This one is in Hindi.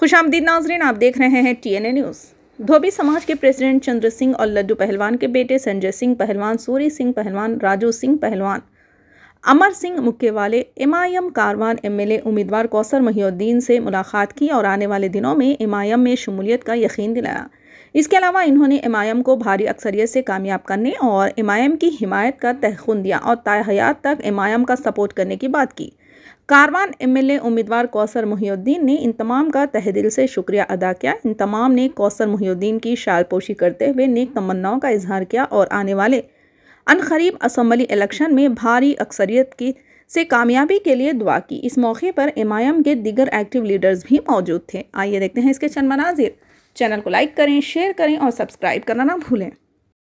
खुश आमदीद नाजरीन आप देख रहे हैं टी एन ए न्यूज़ धोबी समाज के प्रेसिडेंट चंद्र सिंह और लड्डू पहलवान के बेटे संजय सिंह पहलवान सूरी सिंह पहलवान राजू सिंह पहलवान अमर सिंह मुक्के वाले एम कारवान एमएलए उम्मीदवार कौसर महीद्दीन से मुलाकात की और आने वाले दिनों में एम में शमूलियत का यकीन दिलाया इसके अलावा इन्होंने एमआईएम को भारी अक्सरियत से कामयाब करने और एमआईएम की हिमायत का तहखुन दिया और ताहयात तक एमआईएम का सपोर्ट करने की बात की कारवान एमएलए उम्मीदवार कौसर मुहिउद्दीन ने इन तमाम का तहदिल से शुक्रिया अदा किया इन तमाम ने कौसर मुहिउद्दीन की शालपोशी करते हुए नेक तमन्नाओं का इजहार किया और आने वाले अनखरीब असम्बली इलेक्शन में भारी अक्सरियत की से कामयाबी के लिए दुआ की इस मौके पर एमआईएम के दिगर एक्टिव लीडर्स भी मौजूद थे आइए देखते हैं इसके चंद मनाजिर चैनल को लाइक करें शेयर करें और सब्सक्राइब करना ना भूलें